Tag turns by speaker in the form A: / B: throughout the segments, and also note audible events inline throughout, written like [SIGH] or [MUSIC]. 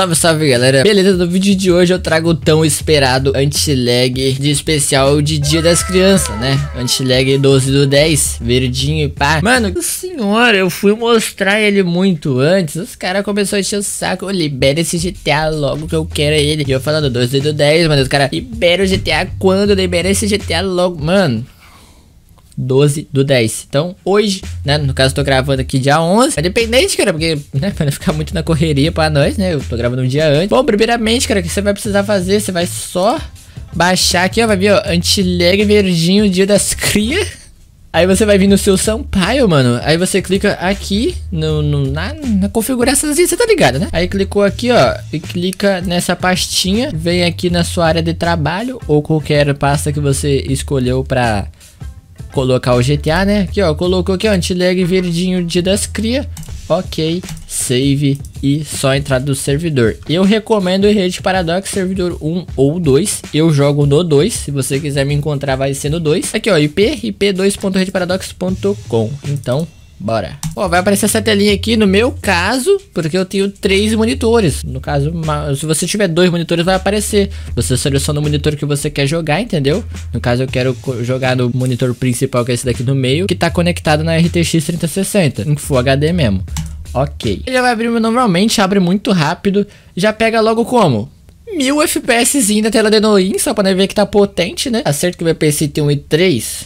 A: Salve, salve galera, beleza? No vídeo de hoje eu trago o tão esperado anti-lag de especial de dia das crianças, né? Anti-lag 12 do 10, verdinho e pá Mano, senhora, eu fui mostrar ele muito antes, os caras começaram a encher o saco Libera esse GTA logo que eu quero ele E eu falando 12 do 10, mano, os caras, libera o GTA quando? Libera esse GTA logo, mano 12 do 10. Então, hoje, né, no caso eu tô gravando aqui dia 11, é dependente, cara, porque, né, pra [LAUGHS] não ficar muito na correria pra nós, né, eu tô gravando um dia antes. Bom, primeiramente, cara, o que você vai precisar fazer, você vai só baixar aqui, ó, vai vir, ó, Antileg Verdinho Dia das Cria. Aí você vai vir no seu Sampaio, mano. Aí você clica aqui no, no na, na, configuração, você tá ligado, né? Aí clicou aqui, ó, e clica nessa pastinha. Vem aqui na sua área de trabalho ou qualquer pasta que você escolheu pra colocar o GTA, né? Aqui, ó, colocou aqui, ó, antilag verdinho de das cria. Ok, save e só entrada do servidor. Eu recomendo o Rede Paradox servidor 1 ou 2. Eu jogo no 2. Se você quiser me encontrar, vai ser no 2. Aqui, ó, IP, ip2.redeparadox.com. Então, Bora. Ó, vai aparecer essa telinha aqui no meu caso, porque eu tenho três monitores. No caso, se você tiver dois monitores, vai aparecer. Você seleciona o monitor que você quer jogar, entendeu? No caso, eu quero jogar no monitor principal, que é esse daqui no meio, que tá conectado na RTX 3060, em Full HD mesmo. Ok. Ele vai abrir normalmente, abre muito rápido. Já pega logo como? 1000 FPSzinho da tela de Noin, só pra ver que tá potente, né? Acerto que o meu PC tem um i3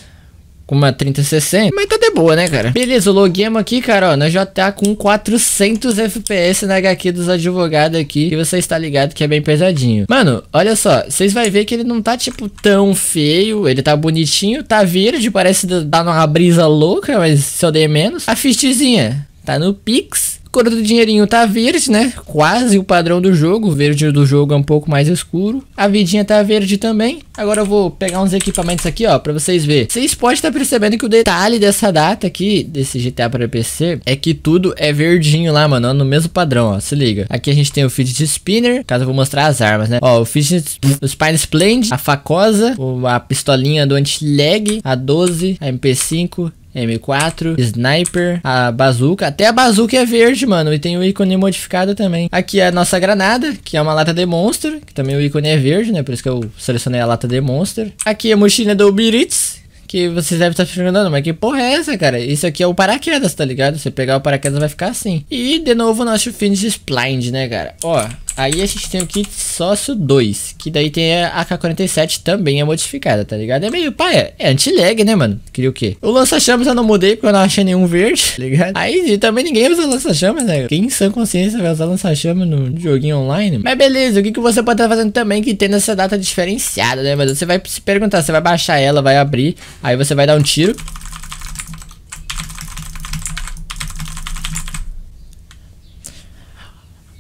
A: com uma 3060, mas tá de boa, né, cara? Beleza, o logamos aqui, cara, ó, nós já tá com 400 FPS na HQ dos advogados aqui, e você está ligado que é bem pesadinho. Mano, olha só, vocês vai ver que ele não tá, tipo, tão feio, ele tá bonitinho, tá verde, parece dar uma brisa louca, mas se eu dei menos. A fistezinha tá no Pix, cor do dinheirinho tá verde, né? Quase o padrão do jogo. O verde do jogo é um pouco mais escuro. A vidinha tá verde também. Agora eu vou pegar uns equipamentos aqui, ó, pra vocês verem. Vocês podem estar tá percebendo que o detalhe dessa data aqui, desse GTA para PC, é que tudo é verdinho lá, mano, no mesmo padrão, ó. Se liga. Aqui a gente tem o fidget spinner, caso eu vou mostrar as armas, né? Ó, o fidget, o spine splend, a facosa, a pistolinha do anti-lag, a 12, a MP5, M4, Sniper, a bazuca. Até a bazuca é verde, mano. E tem o ícone modificado também. Aqui é a nossa granada, que é uma lata de monstro. Que também o ícone é verde, né? Por isso que eu selecionei a lata de monstro. Aqui é a mochila do Biritz. Que vocês devem estar se perguntando, mas que porra é essa, cara? Isso aqui é o paraquedas, tá ligado? Você pegar o paraquedas vai ficar assim. E, de novo, o nosso Finish Blind, né, cara? Ó, Aí a gente tem o kit sócio 2, que daí tem a AK-47 também é modificada, tá ligado? É meio pai, é, é anti-lag, né, mano? Queria o quê? O lança-chamas eu não mudei porque eu não achei nenhum verde, tá ligado? Aí também ninguém usa lança-chamas, né? Quem em sã consciência vai usar lança-chamas no joguinho online? Mas beleza, o que, que você pode estar tá fazendo também que tem nessa data diferenciada, né, mano? Você vai se perguntar, você vai baixar ela, vai abrir, aí você vai dar um tiro,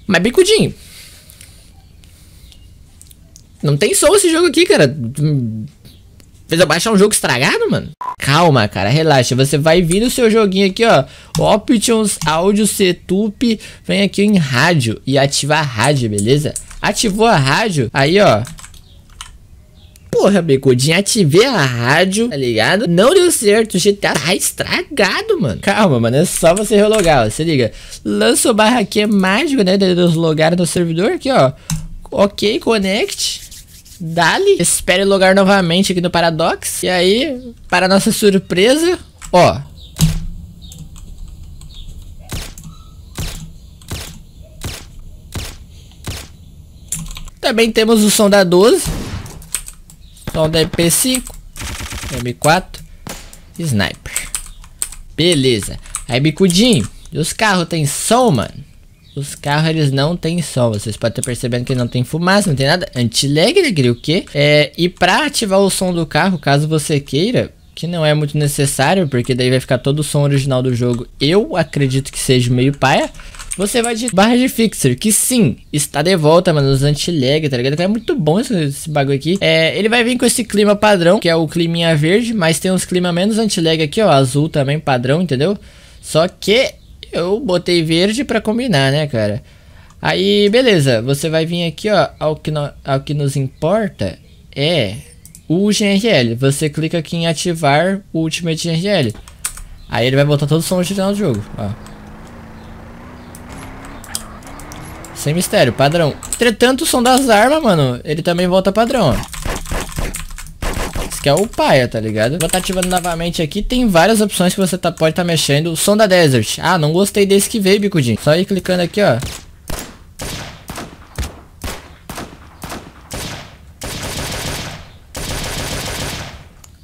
A: Mas bicudinho, não tem som esse jogo aqui, cara. Fez eu baixar um jogo estragado, mano? Calma, cara, relaxa. Você vai vir no seu joguinho aqui, ó. Options, áudio, setup. Vem aqui em rádio e ativa a rádio, beleza? Ativou a rádio, aí, ó. Porra, becudinho, ativei a rádio, tá ligado? Não deu certo, o GTA tá estragado, mano. Calma, mano, é só você relogar, ó, se liga. Lança o barra aqui, é mágico, né, de nos logar no servidor aqui, ó. Ok, connect. Dali, espere lugar novamente aqui no Paradox. E aí, para nossa surpresa, ó. Também temos o som da 12. Som da MP5. M4. Sniper. Beleza. Aí, bicudinho. E os carros tem som, mano? Os carros, eles não têm som. Vocês podem estar percebendo que não tem fumaça, não tem nada. Antilegre, o quê? É, e para ativar o som do carro, caso você queira, que não é muito necessário, porque daí vai ficar todo o som original do jogo. Eu acredito que seja meio paia. Você vai de barra de fixer, que sim, está de volta, mano, nos anti-lag, tá ligado? É muito bom esse, esse bagulho aqui. É, ele vai vir com esse clima padrão, que é o climinha verde, mas tem uns clima menos anti-lag aqui, ó, azul também padrão, entendeu? Só que eu botei verde pra combinar, né, cara? Aí, beleza. Você vai vir aqui, ó. Ao que, no, ao que nos importa é o GNL. Você clica aqui em ativar o Ultimate GNL. Aí ele vai botar todo o som original do jogo, ó. Sem mistério, padrão. Entretanto, o som das armas, mano, ele também volta padrão, ó que é o paia, tá ligado? Vou estar tá ativando novamente aqui. Tem várias opções que você tá, pode estar tá mexendo. O som da Desert. Ah, não gostei desse que veio, bicudinho. Só ir clicando aqui, ó.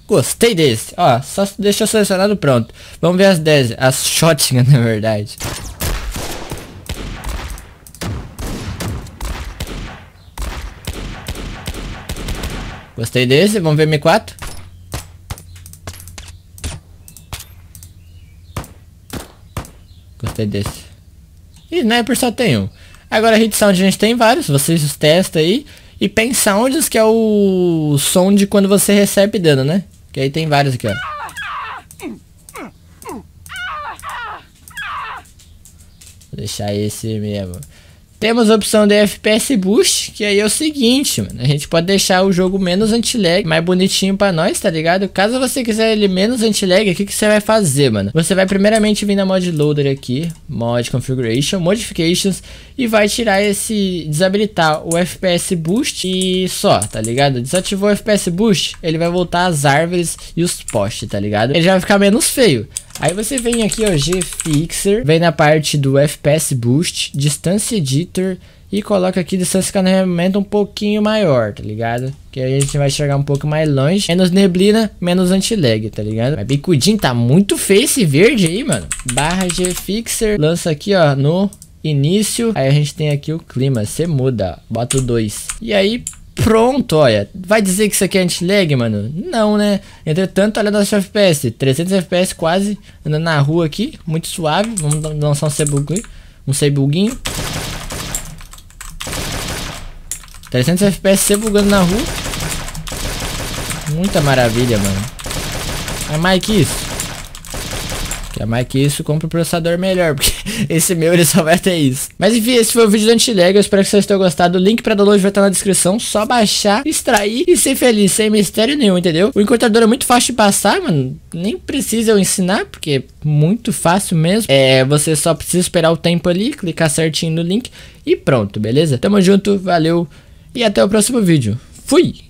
A: Gostei desse. Ó, só deixa selecionado pronto. Vamos ver as 10, as shotgun [LAUGHS] na verdade. Gostei desse, vamos ver M4. Gostei desse. E sniper só tem um. Agora hit sound a gente tem vários, vocês testam aí. E pen sounds, que é o som de quando você recebe dano, né? Que aí tem vários aqui, ó. Vou deixar esse mesmo. Temos a opção de FPS Boost, que aí é o seguinte, mano, a gente pode deixar o jogo menos anti-lag, mais bonitinho pra nós, tá ligado? Caso você quiser ele menos anti-lag, o que, que você vai fazer, mano? Você vai primeiramente vir na Mod Loader aqui, Mod Configuration, Modifications, e vai tirar esse, desabilitar o FPS Boost e só, tá ligado? Desativou o FPS Boost, ele vai voltar as árvores e os postes, tá ligado? Ele já vai ficar menos feio. Aí você vem aqui, ó, G-Fixer, vem na parte do FPS Boost, Distância Editor e coloca aqui distância de carregamento um pouquinho maior, tá ligado? Que a gente vai chegar um pouco mais longe. Menos neblina, menos anti-lag, tá ligado? Mas bicudinho, tá muito feio esse verde aí, mano. Barra G-Fixer, lança aqui, ó, no início. Aí a gente tem aqui o clima, você muda, bota o 2. E aí, Pronto, olha. Vai dizer que isso aqui é anti-lag, mano? Não, né? Entretanto, olha nosso FPS. 300 FPS quase. Andando na rua aqui. Muito suave. Vamos lançar um cebuguinho. Um cebuguinho. 300 FPS sebugando na rua. Muita maravilha, mano. É mais que isso. Quer é mais que isso, compra um processador melhor, [LAUGHS] porque esse meu ele só vai ter isso. Mas enfim, esse foi o vídeo do Antilega, eu espero que vocês tenham gostado. O link pra download vai estar na descrição, só baixar, extrair e ser feliz, sem mistério nenhum, entendeu? O encurtador é muito fácil de passar, mano, nem precisa eu ensinar, porque é muito fácil mesmo. É, você só precisa esperar o tempo ali, clicar certinho no link e pronto, beleza? Tamo junto, valeu e até o próximo vídeo. Fui!